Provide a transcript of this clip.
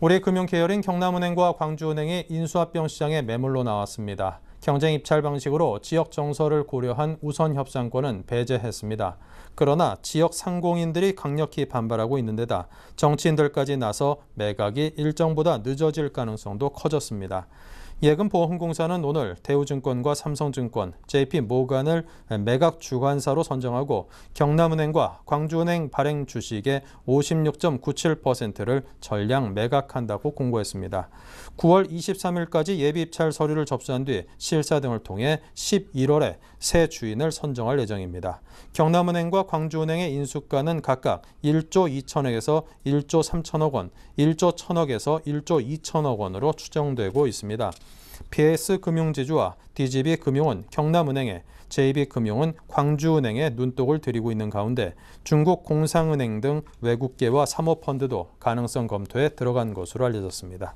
올해 금융계열인 경남은행과 광주은행이 인수합병 시장에 매물로 나왔습니다. 경쟁 입찰 방식으로 지역 정서를 고려한 우선 협상권은 배제했습니다. 그러나 지역 상공인들이 강력히 반발하고 있는 데다 정치인들까지 나서 매각이 일정보다 늦어질 가능성도 커졌습니다. 예금보험공사는 오늘 대우증권과 삼성증권, JP모간을 매각 주관사로 선정하고 경남은행과 광주은행 발행 주식의 56.97%를 전량 매각한다고 공고했습니다. 9월 23일까지 예비입찰 서류를 접수한 뒤 실사 등을 통해 11월에 새 주인을 선정할 예정입니다. 경남은행과 광주은행의 인수가는 각각 1조 2천억에서 1조 3천억 원, 1조 1천억에서 1조 2천억 원으로 추정되고 있습니다. PS금융지주와 DGB금융은 경남은행에, JB금융은 광주은행에 눈독을 들이고 있는 가운데 중국 공상은행 등 외국계와 사모펀드도 가능성 검토에 들어간 것으로 알려졌습니다.